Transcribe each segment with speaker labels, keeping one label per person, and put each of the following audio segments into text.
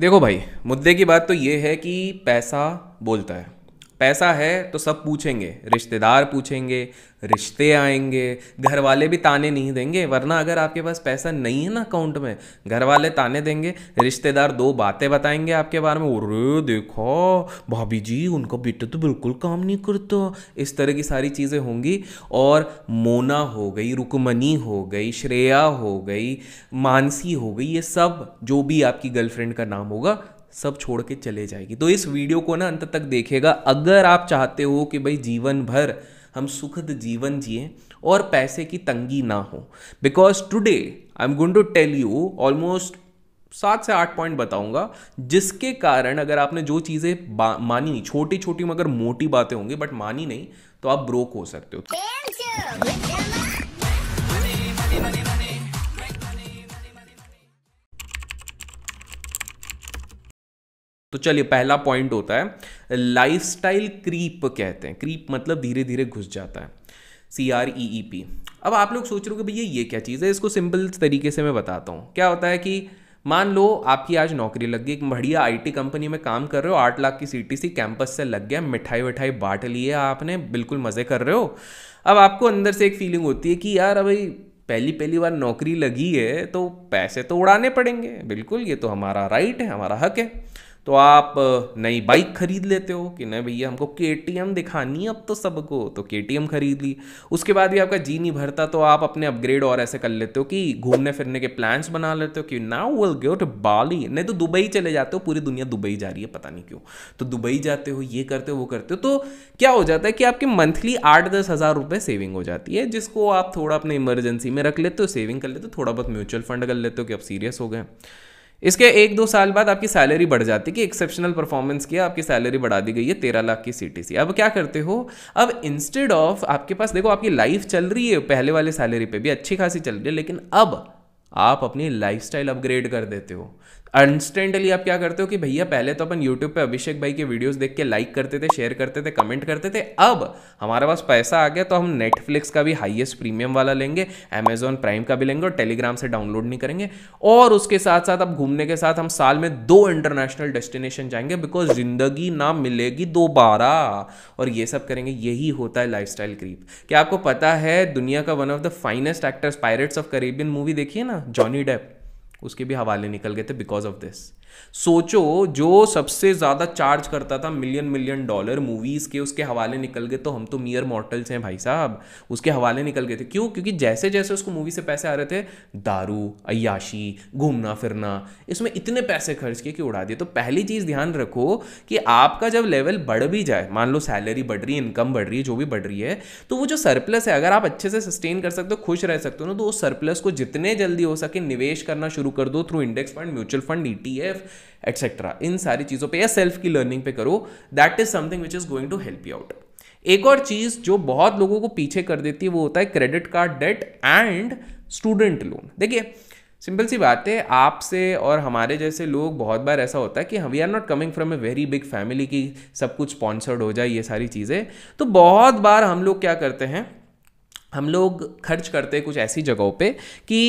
Speaker 1: देखो भाई मुद्दे की बात तो ये है कि पैसा बोलता है पैसा है तो सब पूछेंगे रिश्तेदार पूछेंगे रिश्ते आएंगे घर वाले भी ताने नहीं देंगे वरना अगर आपके पास पैसा नहीं है ना अकाउंट में घर वाले ताने देंगे रिश्तेदार दो बातें बताएंगे आपके बारे में अरे देखो भाभी जी उनको बेटा तो बिल्कुल काम नहीं करता इस तरह की सारी चीज़ें होंगी और मोना हो गई रुकमनी हो गई श्रेया हो गई मानसी हो गई ये सब जो भी आपकी गर्लफ्रेंड का नाम होगा सब छोड़ के चले जाएगी तो इस वीडियो को ना अंत तक देखेगा अगर आप चाहते हो कि भाई जीवन भर हम सुखद जीवन जिए और पैसे की तंगी ना हो because today I am going to tell you almost सात से आठ पॉइंट बताऊंगा जिसके कारण अगर आपने जो चीज़ें मानी छोटी छोटी मगर मोटी बातें होंगी बट मानी नहीं तो आप ब्रोक हो सकते हो तो चलिए पहला पॉइंट होता है लाइफस्टाइल क्रीप कहते हैं क्रीप मतलब धीरे धीरे घुस जाता है C R E E P अब आप लोग सोच रहे हो कि भैया ये क्या चीज़ है इसको सिंपल तरीके से मैं बताता हूँ क्या होता है कि मान लो आपकी आज नौकरी लग गई एक बढ़िया आईटी कंपनी में काम कर रहे हो आठ लाख की सीटीसी कैंपस से लग गया मिठाई विठाई बांट ली है आपने बिल्कुल मज़े कर रहे हो अब आपको अंदर से एक फीलिंग होती है कि यार भाई पहली पहली बार नौकरी लगी है तो पैसे तो उड़ाने पड़ेंगे बिल्कुल ये तो हमारा राइट है हमारा हक है तो आप नई बाइक खरीद लेते हो कि नहीं भैया हमको के दिखानी है अब तो सबको तो के खरीद ली उसके बाद भी आपका जी नहीं भरता तो आप अपने अपग्रेड और ऐसे कर लेते हो कि घूमने फिरने के प्लान्स बना लेते हो कि now will go to Bali नहीं तो दुबई चले जाते हो पूरी दुनिया दुबई जा रही है पता नहीं क्यों तो दुबई जाते हो ये करते हो वो करते हो तो क्या हो जाता है कि आपके मंथली आठ दस हज़ार रुपये सेविंग हो जाती है जिसको आप थोड़ा अपने इमरजेंसी में रख लेते हो सेविंग कर लेते हो थोड़ा बहुत म्यूचुअल फंड कर लेते हो कि आप सीरियस हो गए इसके एक दो साल बाद आपकी सैलरी बढ़ जाती कि एक्सेप्शनल परफॉर्मेंस किया आपकी सैलरी बढ़ा दी गई है तेरह लाख की सीटीसी अब क्या करते हो अब इंस्टेड ऑफ आपके पास देखो आपकी लाइफ चल रही है पहले वाले सैलरी पे भी अच्छी खासी चल रही है लेकिन अब आप अपनी लाइफस्टाइल अपग्रेड कर देते हो इंस्टेंटली आप क्या करते हो कि भैया पहले तो अपन यूट्यूब पे अभिषेक भाई के वीडियोस देख के लाइक करते थे शेयर करते थे कमेंट करते थे अब हमारे पास पैसा आ गया तो हम नेटफ्लिक्स का भी हाईएस्ट प्रीमियम वाला लेंगे अमेजॉन प्राइम का भी लेंगे और टेलीग्राम से डाउनलोड नहीं करेंगे और उसके साथ साथ अब घूमने के साथ हम साल में दो इंटरनेशनल डेस्टिनेशन जाएंगे बिकॉज जिंदगी ना मिलेगी दोबारा और ये सब करेंगे यही होता है लाइफ स्टाइल क्रीप क्या आपको पता है दुनिया का one of the finest actors pirates of Caribbean movie देखिए ना जॉनी डेप उसके भी हवाले निकल गए थे बिकॉज ऑफ दिस सोचो जो सबसे ज़्यादा चार्ज करता था मिलियन मिलियन डॉलर मूवीज़ के उसके हवाले निकल गए तो हम तो मियर मॉर्टल्स हैं भाई साहब उसके हवाले निकल गए थे क्यों क्योंकि जैसे जैसे उसको मूवी से पैसे आ रहे थे दारू अयाशी घूमना फिरना इसमें इतने पैसे खर्च किए कि उड़ा दिए तो पहली चीज़ ध्यान रखो कि आपका जब लेवल बढ़ भी जाए मान लो सैलरी बढ़ रही है इनकम बढ़ रही है जो भी बढ़ रही है तो वो जो सरप्लस है अगर आप अच्छे से सस्टेन कर सकते हो खुश रह सकते हो ना तो उस सरप्लस को जितने जल्दी हो सके निवेश करना शुरू कर दो through index fund mutual fund ई सेल्फ एट्सेट्रा इन सारी चीज़ों पे या सेल्फ की लर्निंग पे करो that is something which is going to help you out एक और चीज़ जो बहुत लोगों को पीछे कर देती है वो होता है credit card debt and student loan देखिए सिंपल सी बात है आपसे और हमारे जैसे लोग बहुत बार ऐसा होता है कि we are not coming from a very big family की सब कुछ स्पॉन्सर्ड हो जाए ये सारी चीज़ें तो बहुत बार हम लोग क्या करते हैं हम लोग खर्च करते हैं कुछ ऐसी जगहों पे कि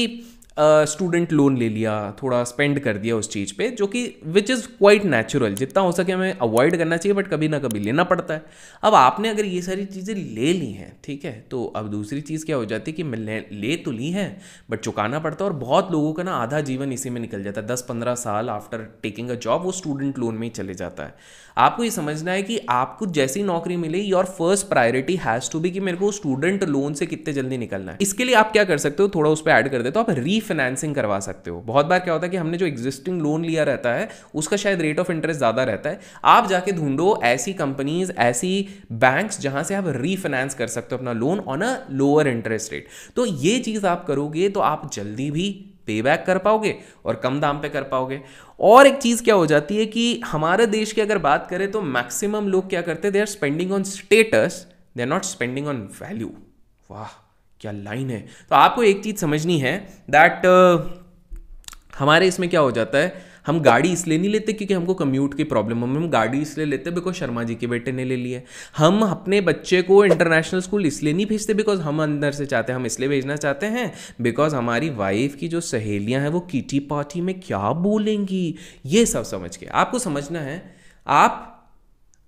Speaker 1: स्टूडेंट uh, लोन ले लिया थोड़ा स्पेंड कर दिया उस चीज़ पे जो कि विच इज़ क्वाइट नेचुरल जितना हो सके हमें अवॉइड करना चाहिए बट कभी ना कभी लेना पड़ता है अब आपने अगर ये सारी चीज़ें ले ली हैं ठीक है तो अब दूसरी चीज़ क्या हो जाती है कि मैं ले, तो ली हैं बट चुकाना पड़ता है और बहुत लोगों का ना आधा जीवन इसी में निकल जाता है दस पंद्रह साल आफ्टर टेकिंग अ जॉब वो स्टूडेंट लोन में ही चले जाता है आपको ये समझना है कि आपको जैसी नौकरी मिले your first priority has to be कि मेरे को स्टूडेंट लोन से कितने जल्दी निकलना है इसके लिए आप क्या कर सकते हो थोड़ा उस पर ऐड कर देते तो आप रीफ फाइनेंसिंग करवा सकते हो बहुत बार क्या होता है कि हमने जो एग्जिस्टिंग लोन लिया रहता है उसका शायद रेट ऑफ इंटरेस्ट ज़्यादा रहता है आप जाके ढूंढो ऐसी कंपनीज ऐसी बैंक्स जहाँ से आप रीफाइनेंस कर सकते हो अपना loan on a lower interest rate तो ये चीज़ आप करोगे तो आप जल्दी भी पे बैक कर पाओगे और कम दाम पे कर पाओगे और एक चीज़ क्या हो जाती है कि हमारे देश की अगर बात करें तो मैक्सिमम लोग क्या करते हैं they are spending on status they are not spending on value वाह क्या लाइन है तो आपको एक चीज़ समझनी है दैट uh, हमारे इसमें क्या हो जाता है हम गाड़ी इसलिए नहीं लेते क्योंकि हमको कम्यूट की प्रॉब्लम हम गाड़ी इसलिए लेते बिकॉज शर्मा जी के बेटे ने ले ली है हम अपने बच्चे को इंटरनेशनल स्कूल इसलिए नहीं भेजते बिकॉज हम अंदर से चाहते हैं हम इसलिए भेजना चाहते हैं बिकॉज हमारी वाइफ की जो सहेलियां हैं वो किटी पार्टी में क्या बोलेंगी ये सब समझ के आपको समझना है आप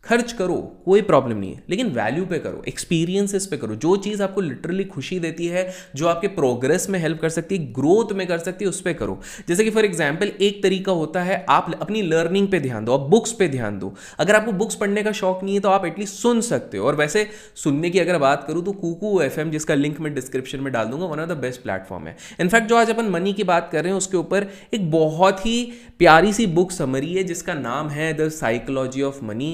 Speaker 1: खर्च करो कोई प्रॉब्लम नहीं है लेकिन वैल्यू पे करो एक्सपीरियंसेस पे करो जो चीज़ आपको लिटरली खुशी देती है जो आपके प्रोग्रेस में हेल्प कर सकती है ग्रोथ में कर सकती है उस पर करो जैसे कि फॉर एग्जाम्पल एक तरीका होता है आप अपनी लर्निंग पे ध्यान दो आप बुक्स पे ध्यान दो अगर आपको बुक्स पढ़ने का शौक नहीं है तो आप एटलीस्ट सुन सकते हो और वैसे सुनने की अगर बात करूँ तो कूकू एफ जिसका लिंक मैं डिस्क्रिप्शन में डाल दूंगा one of the best platform है इनफैक्ट जो आज अपन मनी की बात कर रहे हैं उसके ऊपर एक बहुत ही प्यारी सी बुक समरी है जिसका नाम है द साइकोलॉजी ऑफ मनी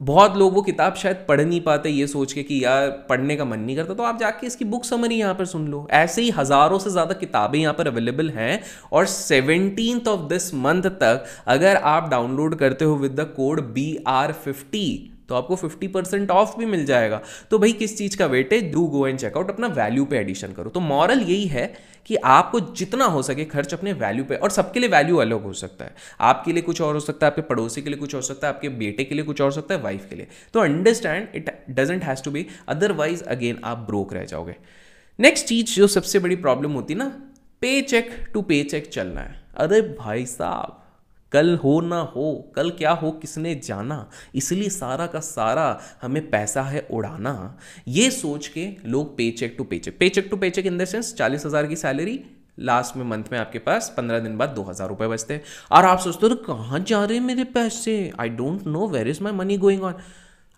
Speaker 1: बहुत लोग वो किताब शायद पढ़ नहीं पाते ये सोच के कि यार पढ़ने का मन नहीं करता तो आप जाके इसकी बुक समरी यहाँ पर सुन लो ऐसे ही हज़ारों से ज़्यादा किताबें यहाँ पर अवेलेबल हैं और सेवनटीन ऑफ दिस मंथ तक अगर आप डाउनलोड करते हो with the code B R fifty तो आपको फिफ्टी परसेंट ऑफ भी मिल जाएगा तो भाई किस चीज़ का वेट है डू गो एंड चेकआउट अपना वैल्यू पे एडिशन करो तो मॉरल यही है कि आपको जितना हो सके खर्च अपने वैल्यू पे और सबके लिए वैल्यू अलग हो सकता है आपके लिए कुछ और हो सकता है आपके पड़ोसी के लिए कुछ हो सकता है आपके बेटे के लिए कुछ और हो सकता है वाइफ के लिए तो understand it doesn't has to be otherwise again आप ब्रोक रह जाओगे नेक्स्ट चीज जो सबसे बड़ी प्रॉब्लम होती है ना पे चेक टू पे चेक चलना है अरे भाई साहब कल हो ना हो कल क्या हो किसने जाना इसलिए सारा का सारा हमें पैसा है उड़ाना ये सोच के लोग paycheck to paycheck to paycheck in the sense चालीस हज़ार की सैलरी लास्ट में मंथ में आपके पास पंद्रह दिन बाद दो हज़ार रुपये बचते हैं और आप सोचते हो तो कहाँ जा रहे हैं मेरे पैसे I don't know where is my money going on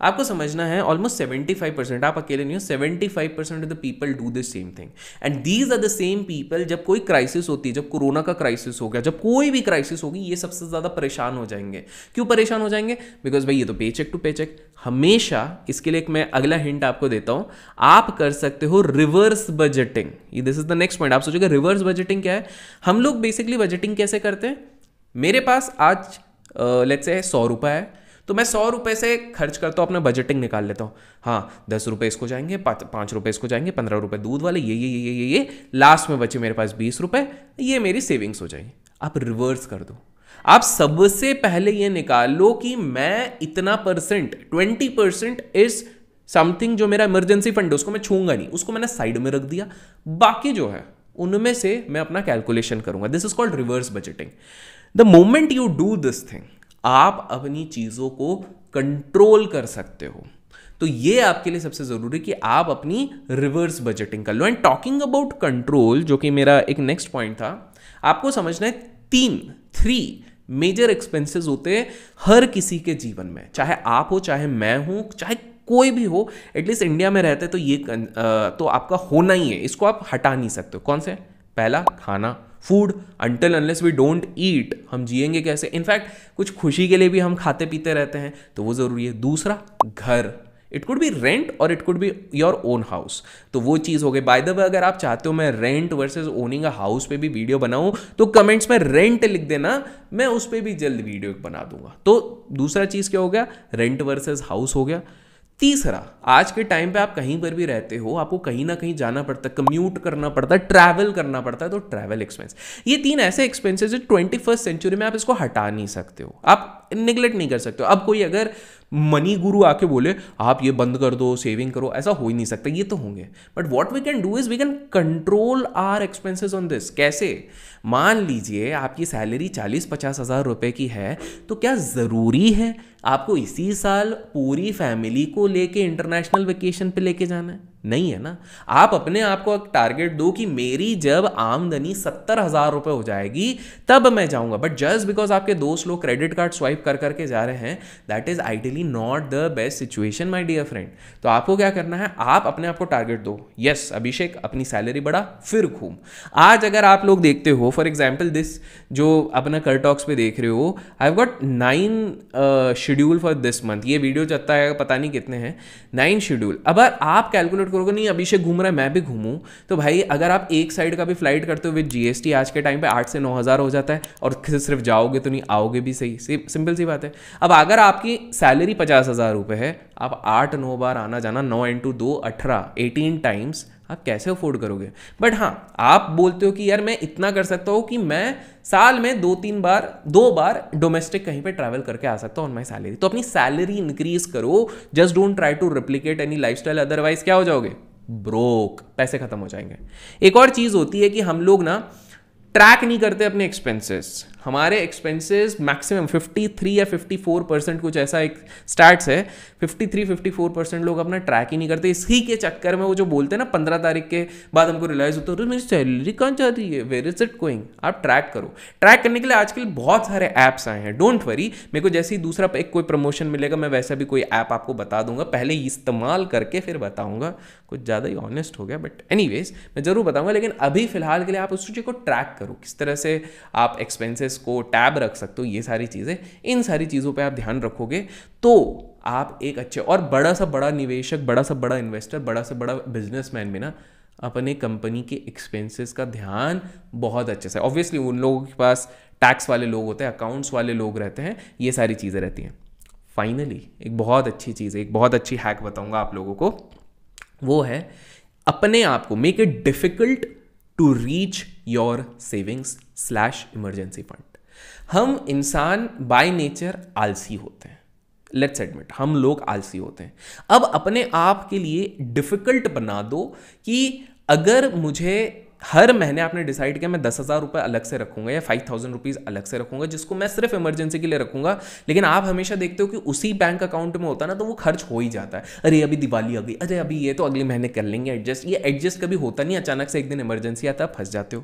Speaker 1: आपको समझना है ऑलमोस्ट सेवेंटी फाइव परसेंट आप अकेले नहीं हो seventy five percent of the people do this same thing and these are the same people जब कोई क्राइसिस होती है जब कोरोना का क्राइसिस हो गया जब कोई भी क्राइसिस होगी ये सबसे ज़्यादा परेशान हो जाएंगे क्यों परेशान हो जाएंगे बिकॉज भाई ये तो पे चेक टू पे चेक हमेशा इसके लिए एक मैं अगला हिंट आपको देता हूँ आप कर सकते हो रिवर्स बजटिंग ये this is the next point आप सोचोगे रिवर्स बजटिंग क्या है हम लोग बेसिकली बजटिंग कैसे करते हैं मेरे पास आज लेट्स से सौ रुपये है तो मैं सौ रुपये से खर्च करता हूँ अपना बजटिंग निकाल लेता हूँ हाँ दस रुपये इसको जाएंगे पाँच रुपये इसको जाएंगे पंद्रह रुपये दूध वाले ये ये ये ये ये लास्ट में बचे मेरे पास बीस रुपये ये मेरी सेविंग्स हो जाएगी आप रिवर्स कर दो आप सबसे पहले ये निकाल लो कि मैं इतना percent twenty percent is something जो मेरा इमरजेंसी फंड है उसको मैं छूंगा नहीं उसको मैंने साइड में रख दिया बाकी जो है उनमें से मैं अपना कैलकुलेशन करूंगा this is called reverse budgeting the moment you do this thing आप अपनी चीज़ों को कंट्रोल कर सकते हो तो ये आपके लिए सबसे ज़रूरी कि आप अपनी रिवर्स बजटिंग कर लो एंड टॉकिंग अबाउट कंट्रोल जो कि मेरा एक नेक्स्ट पॉइंट था आपको समझना है तीन थ्री मेजर एक्सपेंसेस होते हैं हर किसी के जीवन में चाहे आप हो चाहे मैं हूँ चाहे कोई भी हो एटलीस्ट इंडिया में रहते तो ये तो आपका होना ही है इसको आप हटा नहीं सकते कौन से पहला खाना food until unless we don't eat हम जिएंगे कैसे इनफैक्ट कुछ खुशी के लिए भी हम खाते पीते रहते हैं तो वो ज़रूरी है दूसरा घर इट कुड बी रेंट और it could be your own house तो वो चीज़ हो गई बाय द वे अगर आप चाहते हो मैं rent versus owning a house पे भी वीडियो बनाऊं तो कमेंट्स में रेंट लिख देना मैं उस पर भी जल्द वीडियो बना दूंगा तो दूसरा चीज़ क्या हो गया रेंट वर्सेज हाउस हो गया तीसरा आज के टाइम पे आप कहीं पर भी रहते हो आपको कहीं ना कहीं जाना पड़ता है कम्यूट करना पड़ता है ट्रैवल करना पड़ता है तो ट्रैवल एक्सपेंस ये तीन ऐसे एक्सपेंसेस जो ट्वेंटी फर्स्ट सेंचुरी में आप इसको हटा नहीं सकते हो आप निगलेक्ट नहीं कर सकते हो अब कोई अगर मनी गुरु आके बोले आप ये बंद कर दो सेविंग करो ऐसा हो ही नहीं सकता ये तो होंगे but what we can do is we can control our expenses on this कैसे मान लीजिए आपकी सैलरी चालीस पचास हज़ार रुपये की है तो क्या ज़रूरी है आपको इसी साल पूरी फैमिली को लेके इंटरनेशनल वेकेशन पे लेके जाना है नहीं है ना आप अपने आप को एक टारगेट दो कि मेरी जब आमदनी सत्तर हज़ार रुपये हो जाएगी तब मैं जाऊंगा बट जस्ट बिकॉज आपके दोस्त लोग क्रेडिट कार्ड स्वाइप कर करके जा रहे हैं that is ideally not the best situation my dear friend तो आपको क्या करना है आप अपने आप को टारगेट दो यस yes, अभिषेक अपनी सैलरी बढ़ा फिर घूम आज अगर आप लोग देखते हो फॉर एग्जाम्पल दिस जो अपना करटॉक्स पे देख रहे हो I got nine schedule for this month ये वीडियो जता है पता नहीं कितने हैं नाइन शेड्यूल अब आप कैलकुलेट कमेंट करोगे नहीं अभिषेक घूम रहा है मैं भी घूमूँ तो भाई अगर आप एक साइड का भी फ्लाइट करते हो विद जीएसटी आज के टाइम पे आठ से नौ हज़ार हो जाता है और सिर्फ जाओगे तो नहीं आओगे भी सही सिंपल सी बात है अब अगर आपकी सैलरी पचास हज़ार रुपये है आप आठ नौ बार आना जाना नौ इंटू दो अठारह एटीन टाइम्स आप कैसे अफोर्ड करोगे बट हाँ आप बोलते हो कि यार मैं इतना कर सकता हूँ कि मैं साल में दो तीन बार दो बार डोमेस्टिक कहीं पे ट्रैवल करके आ सकता हूँ ऑन माई सैलरी तो अपनी सैलरी इंक्रीज करो just don't try to replicate any lifestyle otherwise क्या हो जाओगे ब्रोक पैसे खत्म हो जाएंगे एक और चीज़ होती है कि हम लोग ना ट्रैक नहीं करते अपने एक्सपेंसेस हमारे एक्सपेंसेस मैक्सिमम 53 या 54 परसेंट कुछ ऐसा एक स्टैट्स है 53 54 परसेंट लोग अपना ट्रैक ही नहीं करते इसी के चक्कर में वो जो बोलते हैं ना पंद्रह तारीख के बाद हमको रिलाइज होता है मेरी सैलरी कहाँ जा रही है वेर इज इट गोइंग आप ट्रैक करो ट्रैक करने के लिए आजकल बहुत सारे ऐप्स आए हैं डोंट वरी मेरे को जैसे ही दूसरा एक कोई प्रमोशन मिलेगा मैं वैसा भी कोई ऐप आपको बता दूंगा पहले इस्तेमाल करके फिर बताऊंगा कुछ ज़्यादा ही ऑनेस्ट हो गया बट एनी मैं ज़रूर बताऊंगा लेकिन अभी फिलहाल के लिए आप उस चीज़ को ट्रैक करो किस तरह से आप एक्सपेंसेस एक्सेस को टैब रख सकते हो ये सारी चीज़ें इन सारी चीज़ों पे आप ध्यान रखोगे तो आप एक अच्छे और बड़ा सा बड़ा निवेशक बड़ा सा बड़ा इन्वेस्टर बड़ा सा बड़ा बिजनेसमैन भी ना अपने कंपनी के एक्सपेंसेस का ध्यान बहुत अच्छे से ऑब्वियसली उन लोगों के पास टैक्स वाले लोग होते हैं अकाउंट्स वाले लोग रहते हैं ये सारी चीज़ें रहती हैं फाइनली एक बहुत अच्छी चीज़ एक बहुत अच्छी हैक बताऊंगा आप लोगों को वो है अपने आप को make it difficult to reach your savings slash emergency fund हम इंसान बाय नेचर आलसी होते हैं लेट्स एडमिट हम लोग आलसी होते हैं अब अपने आप के लिए डिफ़िकल्ट बना दो कि अगर मुझे हर महीने आपने डिसाइड किया मैं दस हज़ार रुपये अलग से रखूंगा या फाइव थाउजेंड रुपीज़ अलग से रखूंगा जिसको मैं सिर्फ इमरजेंसी के लिए रखूंगा लेकिन आप हमेशा देखते हो कि उसी बैंक अकाउंट में होता ना तो वो खर्च हो ही जाता है अरे अभी दिवाली आ गई अरे अभी ये तो अगले महीने कर लेंगे एडजस्ट ये एडजस्ट कभी होता नहीं अचानक से एक दिन इमरजेंसी आता है फंस जाते हो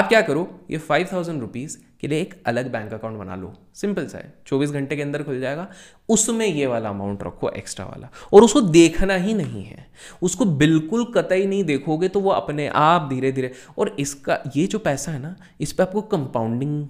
Speaker 1: आप क्या करो ये फाइव थाउजेंड रुपीज़ के लिए एक अलग बैंक अकाउंट बना लो सिंपल सा है चौबीस घंटे के अंदर खुल जाएगा उसमें ये वाला अमाउंट रखो एक्स्ट्रा वाला और उसको देखना ही नहीं है उसको बिल्कुल कतई नहीं देखोगे तो वो अपने आप धीरे धीरे और इसका ये जो पैसा है ना इस पर आपको कंपाउंडिंग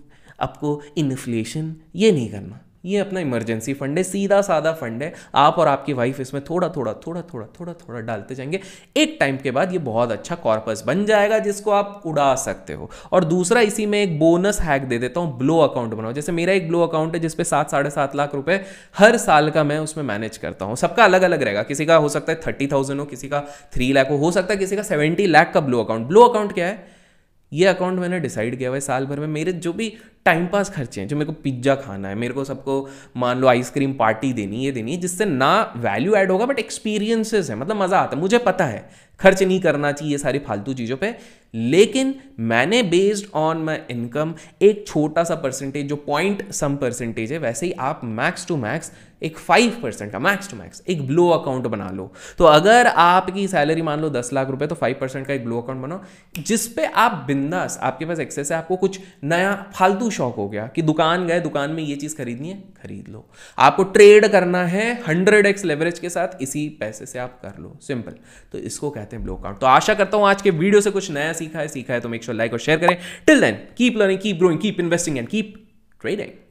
Speaker 1: आपको इन्फ्लेशन ये नहीं करना ये अपना इमरजेंसी फंड है सीधा साधा फंड है आप और आपकी वाइफ इसमें थोड़ा थोड़ा थोड़ा थोड़ा थोड़ा थोड़ा डालते जाएंगे एक टाइम के बाद ये बहुत अच्छा कॉर्पस बन जाएगा जिसको आप उड़ा सकते हो और दूसरा इसी में एक बोनस हैक दे देता हूँ ब्लो अकाउंट बनाओ जैसे मेरा एक ब्लो अकाउंट है जिसपे सात साढ़े सात लाख रुपए हर साल का मैं उसमें मैनेज करता हूँ सबका अलग अलग रहेगा किसी का हो सकता है थर्टी थाउजेंड हो किसी का थ्री लाख हो हो सकता है किसी का सेवेंटी लाख का ब्लो अकाउंट ब्लो अकाउंट क्या है ये अकाउंट मैंने डिसाइड किया हुआ है साल भर में मेरे जो भी टाइम पास खर्चे हैं जो मेरे को पिज्ज़ा खाना है मेरे को सबको मान लो आइसक्रीम पार्टी देनी ये देनी है जिससे ना वैल्यू ऐड होगा बट एक्सपीरियंसेस है मतलब मज़ा आता है मुझे पता है खर्च नहीं करना चाहिए सारी फालतू चीज़ों पे लेकिन मैंने बेस्ड ऑन माई इनकम एक छोटा सा परसेंटेज जो पॉइंट सम परसेंटेज है वैसे ही आप मैक्स टू मैक्स एक फाइव परसेंट का मैक्स टू मैक्स एक ब्लो अकाउंट बना लो तो अगर आपकी सैलरी मान लो दस लाख रुपए तो फाइव परसेंट का एक ब्लो अकाउंट बनाओ जिसपे आप बिंदास आपके पास एक्सेस है आपको कुछ नया फालतू शौक हो गया कि दुकान गए दुकान में ये चीज़ खरीदनी है खरीद लो आपको ट्रेड करना है हंड्रेड एक्स लेवरेज के साथ इसी पैसे से आप कर लो सिंपल तो इसको कहते हैं ब्लो अकाउंट तो आशा करता हूं आज के वीडियो से कुछ नया सीखा है सीखा है तो मेक श्योर लाइक और शेयर करें till then keep learning keep growing keep investing and keep trading